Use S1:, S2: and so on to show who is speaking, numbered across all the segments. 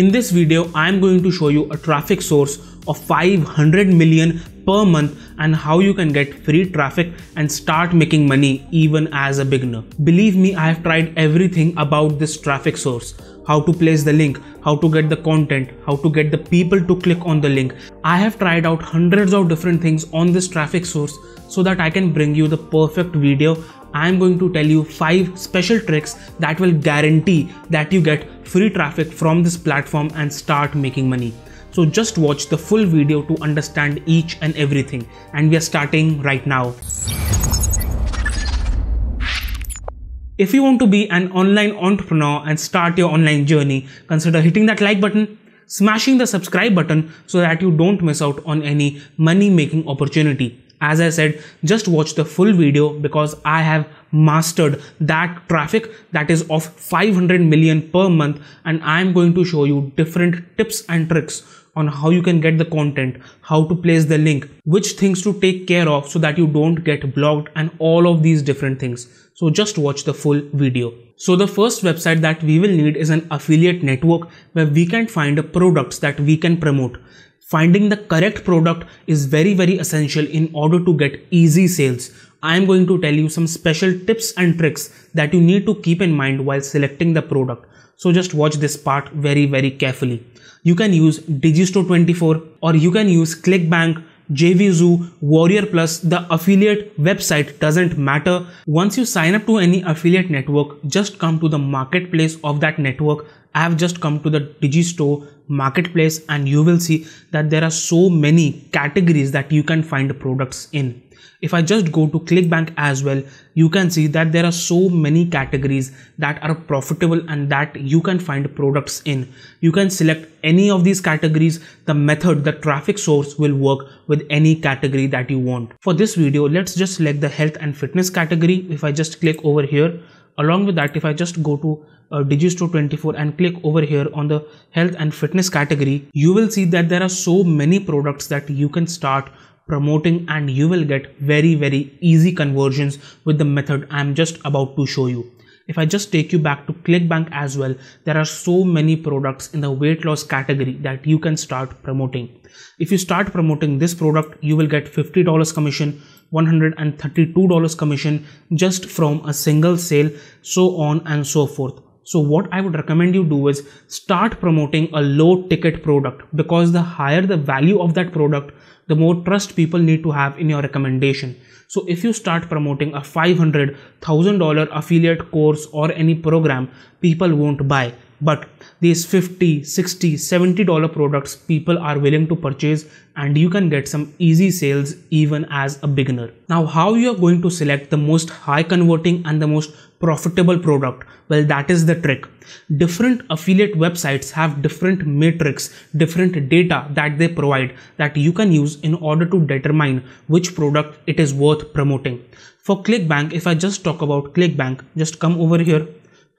S1: In this video, I am going to show you a traffic source of 500 million per month and how you can get free traffic and start making money even as a beginner. Believe me, I have tried everything about this traffic source how to place the link, how to get the content, how to get the people to click on the link. I have tried out hundreds of different things on this traffic source so that I can bring you the perfect video I'm going to tell you five special tricks that will guarantee that you get free traffic from this platform and start making money. So just watch the full video to understand each and everything. And we are starting right now. If you want to be an online entrepreneur and start your online journey, consider hitting that like button, smashing the subscribe button so that you don't miss out on any money making opportunity. As I said, just watch the full video because I have mastered that traffic that is of 500 million per month and I'm going to show you different tips and tricks on how you can get the content, how to place the link, which things to take care of so that you don't get blocked and all of these different things. So just watch the full video. So the first website that we will need is an affiliate network where we can find products that we can promote finding the correct product is very very essential in order to get easy sales. I am going to tell you some special tips and tricks that you need to keep in mind while selecting the product. So just watch this part very very carefully. You can use Digistore 24 or you can use ClickBank, JVZoo, Warrior Plus, the affiliate website doesn't matter. Once you sign up to any affiliate network, just come to the marketplace of that network I have just come to the Digistore marketplace and you will see that there are so many categories that you can find products in. If I just go to ClickBank as well, you can see that there are so many categories that are profitable and that you can find products in. You can select any of these categories. The method, the traffic source will work with any category that you want. For this video, let's just select the health and fitness category. If I just click over here, along with that if I just go to uh, Digistore 24 and click over here on the health and fitness category you will see that there are so many products that you can start promoting and you will get very very easy conversions with the method I'm just about to show you if i just take you back to clickbank as well there are so many products in the weight loss category that you can start promoting if you start promoting this product you will get $50 commission $132 commission just from a single sale so on and so forth so what I would recommend you do is start promoting a low ticket product because the higher the value of that product, the more trust people need to have in your recommendation. So if you start promoting a $500,000 affiliate course or any program, people won't buy. But these 50, 60, 70 dollar products people are willing to purchase and you can get some easy sales even as a beginner. Now how you are going to select the most high converting and the most profitable product well that is the trick different affiliate websites have different metrics different data that they provide that you can use in order to determine which product it is worth promoting for clickbank if i just talk about clickbank just come over here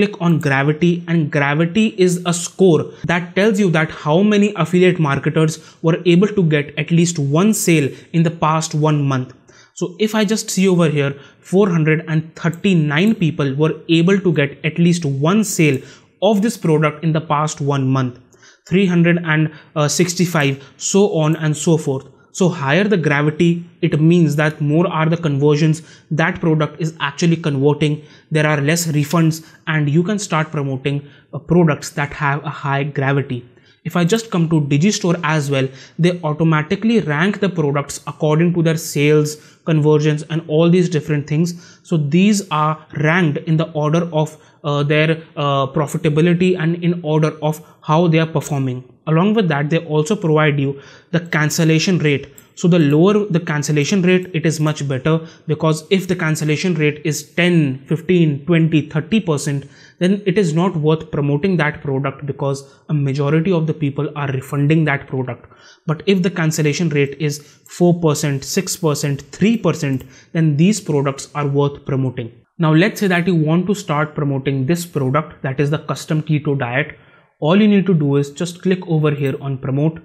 S1: click on gravity and gravity is a score that tells you that how many affiliate marketers were able to get at least one sale in the past one month so if I just see over here, 439 people were able to get at least one sale of this product in the past one month. 365 so on and so forth so higher the gravity it means that more are the conversions that product is actually converting there are less refunds and you can start promoting uh, products that have a high gravity if I just come to Digistore as well, they automatically rank the products according to their sales, conversions and all these different things. So these are ranked in the order of uh, their uh, profitability and in order of how they are performing along with that they also provide you the cancellation rate so the lower the cancellation rate it is much better because if the cancellation rate is 10 15 20 30% then it is not worth promoting that product because a majority of the people are refunding that product but if the cancellation rate is 4% 6% 3% then these products are worth promoting now let's say that you want to start promoting this product that is the custom keto diet all you need to do is just click over here on promote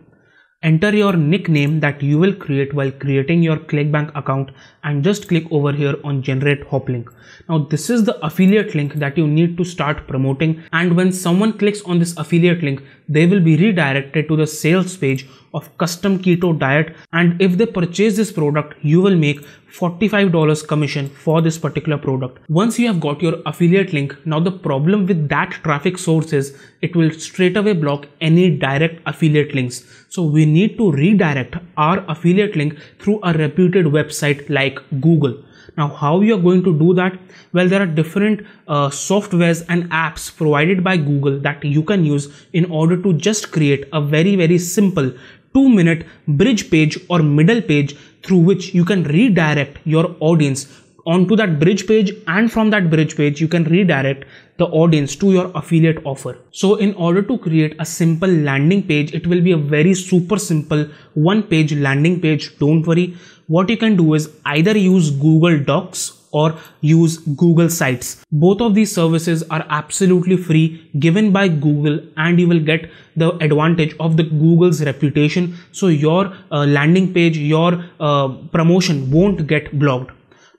S1: enter your nickname that you will create while creating your clickbank account and just click over here on generate hop link now this is the affiliate link that you need to start promoting and when someone clicks on this affiliate link they will be redirected to the sales page of custom keto diet and if they purchase this product you will make $45 commission for this particular product once you have got your affiliate link now the problem with that traffic source is it will straight away block any direct affiliate links so we need to redirect our affiliate link through a reputed website like google now how you are going to do that well there are different uh, softwares and apps provided by google that you can use in order to just create a very very simple two minute bridge page or middle page through which you can redirect your audience onto that bridge page and from that bridge page you can redirect the audience to your affiliate offer so in order to create a simple landing page it will be a very super simple one page landing page don't worry what you can do is either use Google Docs or use Google Sites. Both of these services are absolutely free given by Google and you will get the advantage of the Google's reputation. So your uh, landing page, your uh, promotion won't get blocked.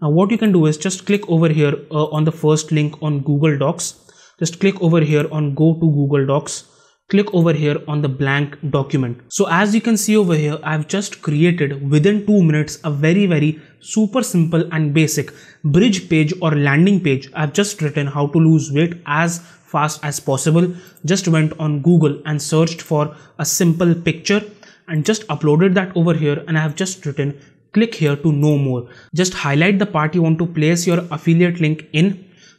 S1: Now what you can do is just click over here uh, on the first link on Google Docs. Just click over here on go to Google Docs click over here on the blank document. So as you can see over here, I've just created within two minutes a very, very super simple and basic bridge page or landing page. I've just written how to lose weight as fast as possible. Just went on Google and searched for a simple picture and just uploaded that over here and I have just written click here to know more. Just highlight the part you want to place your affiliate link in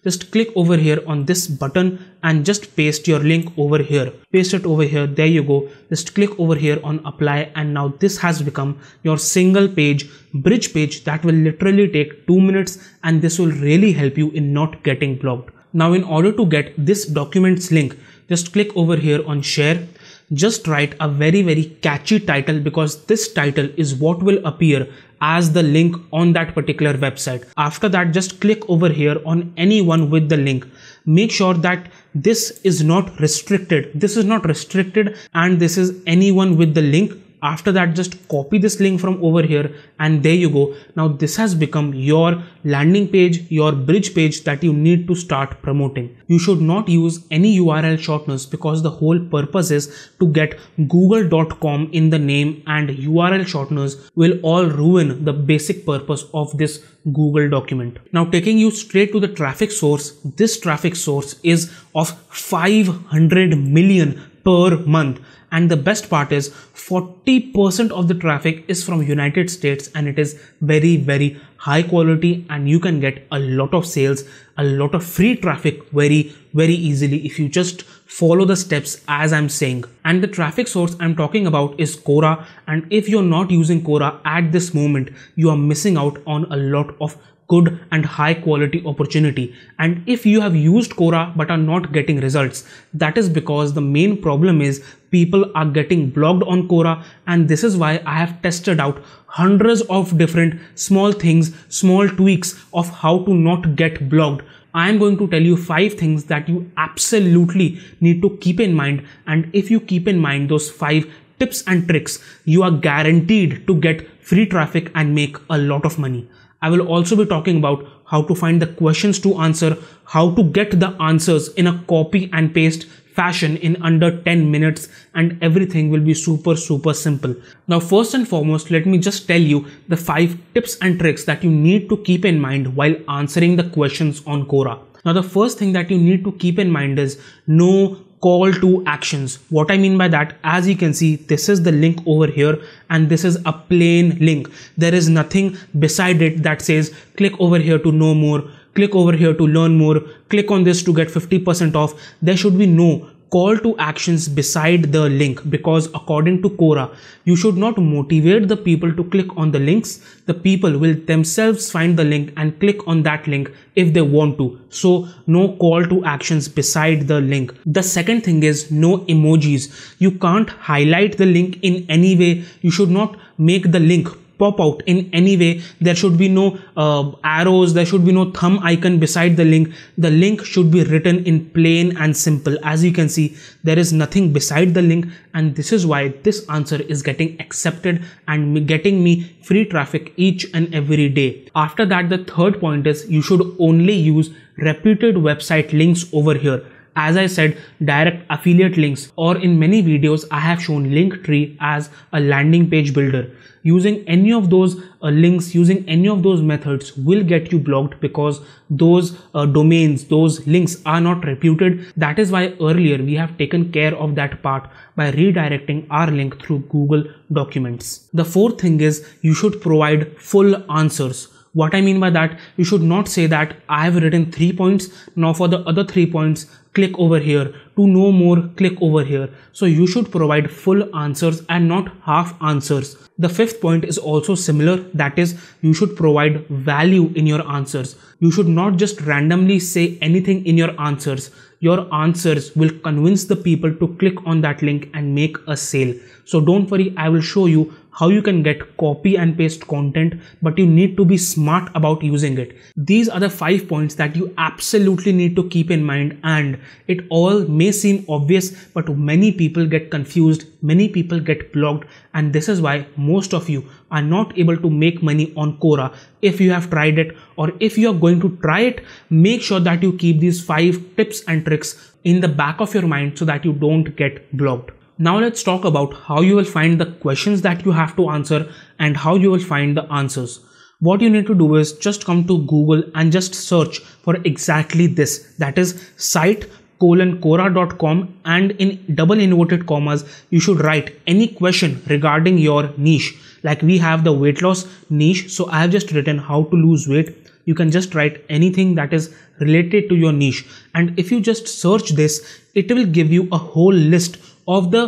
S1: just click over here on this button and just paste your link over here paste it over here there you go just click over here on apply and now this has become your single page bridge page that will literally take two minutes and this will really help you in not getting blocked now in order to get this documents link just click over here on share just write a very very catchy title because this title is what will appear as the link on that particular website. After that, just click over here on anyone with the link. Make sure that this is not restricted. This is not restricted and this is anyone with the link after that just copy this link from over here and there you go now this has become your landing page your bridge page that you need to start promoting you should not use any url shorteners because the whole purpose is to get google.com in the name and url shorteners will all ruin the basic purpose of this google document now taking you straight to the traffic source this traffic source is of 500 million per month and the best part is 40% of the traffic is from United States and it is very very high quality and you can get a lot of sales a lot of free traffic very very easily if you just follow the steps as I'm saying and the traffic source I'm talking about is Quora and if you're not using Quora at this moment you are missing out on a lot of good and high quality opportunity and if you have used Quora but are not getting results that is because the main problem is people are getting blocked on Quora and this is why I have tested out hundreds of different small things small tweaks of how to not get blocked I am going to tell you five things that you absolutely need to keep in mind and if you keep in mind those five tips and tricks you are guaranteed to get free traffic and make a lot of money I will also be talking about how to find the questions to answer, how to get the answers in a copy and paste fashion in under 10 minutes and everything will be super super simple. Now first and foremost let me just tell you the 5 tips and tricks that you need to keep in mind while answering the questions on Quora. Now the first thing that you need to keep in mind is know call to actions. What I mean by that, as you can see, this is the link over here and this is a plain link. There is nothing beside it that says click over here to know more, click over here to learn more, click on this to get 50% off. There should be no call to actions beside the link because according to Quora, you should not motivate the people to click on the links. The people will themselves find the link and click on that link if they want to. So no call to actions beside the link. The second thing is no emojis. You can't highlight the link in any way. You should not make the link pop out in any way there should be no uh, arrows there should be no thumb icon beside the link the link should be written in plain and simple as you can see there is nothing beside the link and this is why this answer is getting accepted and getting me free traffic each and every day after that the third point is you should only use reputed website links over here as I said, direct affiliate links or in many videos, I have shown Linktree as a landing page builder. Using any of those uh, links, using any of those methods will get you blocked because those uh, domains, those links are not reputed. That is why earlier we have taken care of that part by redirecting our link through Google Documents. The fourth thing is you should provide full answers. What I mean by that, you should not say that I have written three points. Now for the other three points, click over here to know more click over here so you should provide full answers and not half answers the fifth point is also similar that is you should provide value in your answers you should not just randomly say anything in your answers your answers will convince the people to click on that link and make a sale so don't worry i will show you how you can get copy and paste content, but you need to be smart about using it. These are the five points that you absolutely need to keep in mind and it all may seem obvious, but many people get confused, many people get blocked and this is why most of you are not able to make money on Quora if you have tried it or if you are going to try it, make sure that you keep these five tips and tricks in the back of your mind so that you don't get blocked. Now let's talk about how you will find the questions that you have to answer and how you will find the answers. What you need to do is just come to Google and just search for exactly this that is site colon cora.com and in double inverted commas you should write any question regarding your niche like we have the weight loss niche so i have just written how to lose weight you can just write anything that is related to your niche and if you just search this it will give you a whole list of the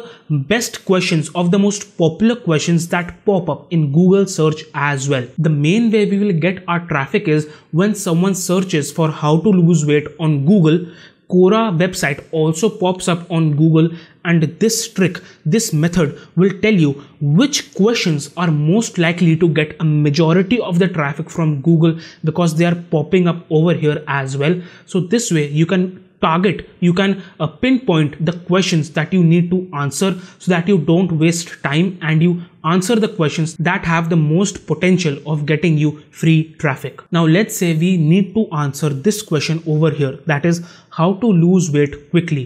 S1: best questions of the most popular questions that pop up in Google search as well. The main way we will get our traffic is when someone searches for how to lose weight on Google, Quora website also pops up on Google and this trick, this method will tell you which questions are most likely to get a majority of the traffic from Google because they are popping up over here as well. So this way you can target you can uh, pinpoint the questions that you need to answer so that you don't waste time and you answer the questions that have the most potential of getting you free traffic now let's say we need to answer this question over here that is how to lose weight quickly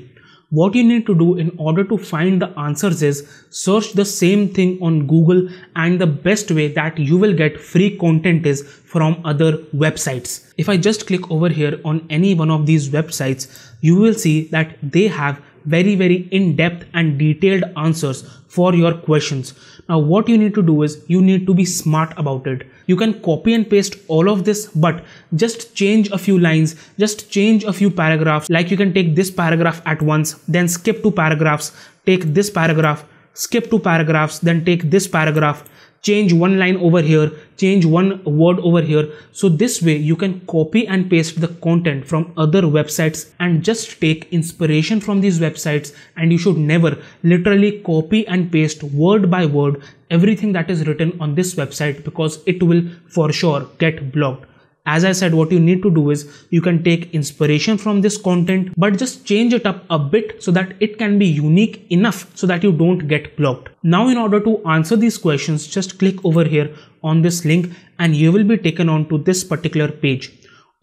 S1: what you need to do in order to find the answers is search the same thing on Google and the best way that you will get free content is from other websites. If I just click over here on any one of these websites, you will see that they have very very in-depth and detailed answers for your questions now what you need to do is you need to be smart about it you can copy and paste all of this but just change a few lines just change a few paragraphs like you can take this paragraph at once then skip two paragraphs take this paragraph skip two paragraphs then take this paragraph change one line over here change one word over here so this way you can copy and paste the content from other websites and just take inspiration from these websites and you should never literally copy and paste word by word everything that is written on this website because it will for sure get blocked as I said, what you need to do is you can take inspiration from this content, but just change it up a bit so that it can be unique enough so that you don't get blocked. Now, in order to answer these questions, just click over here on this link and you will be taken on to this particular page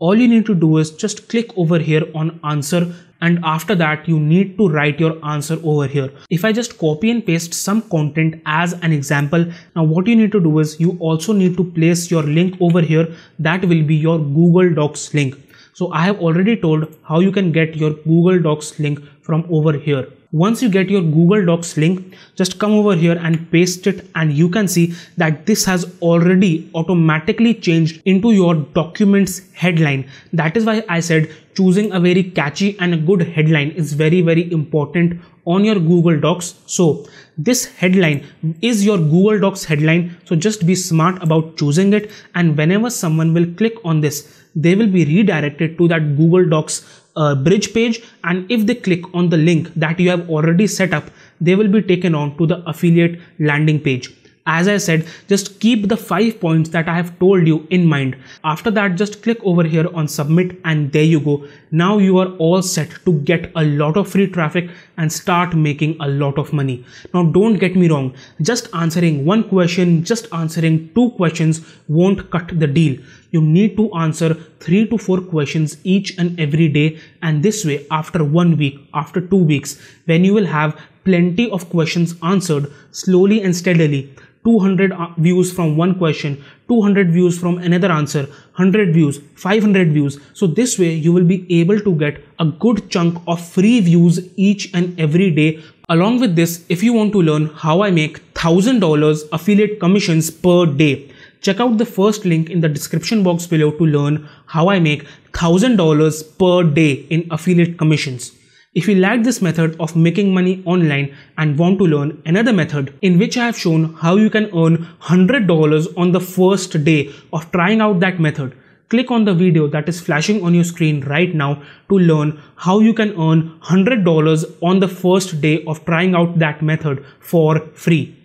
S1: all you need to do is just click over here on answer and after that you need to write your answer over here. If I just copy and paste some content as an example, now what you need to do is you also need to place your link over here that will be your Google Docs link. So I have already told how you can get your Google Docs link from over here. Once you get your Google Docs link, just come over here and paste it and you can see that this has already automatically changed into your documents headline. That is why I said choosing a very catchy and a good headline is very very important on your Google Docs. So this headline is your Google Docs headline. So just be smart about choosing it. And whenever someone will click on this, they will be redirected to that Google Docs uh, bridge page and if they click on the link that you have already set up they will be taken on to the affiliate landing page as I said, just keep the five points that I have told you in mind. After that, just click over here on submit and there you go. Now you are all set to get a lot of free traffic and start making a lot of money. Now don't get me wrong, just answering one question, just answering two questions won't cut the deal. You need to answer three to four questions each and every day and this way after one week, after two weeks, when you will have plenty of questions answered slowly and steadily 200 uh, views from one question 200 views from another answer 100 views 500 views so this way you will be able to get a good chunk of free views each and every day along with this if you want to learn how i make $1000 affiliate commissions per day check out the first link in the description box below to learn how i make $1000 per day in affiliate commissions if you like this method of making money online and want to learn another method in which I have shown how you can earn $100 on the first day of trying out that method, click on the video that is flashing on your screen right now to learn how you can earn $100 on the first day of trying out that method for free.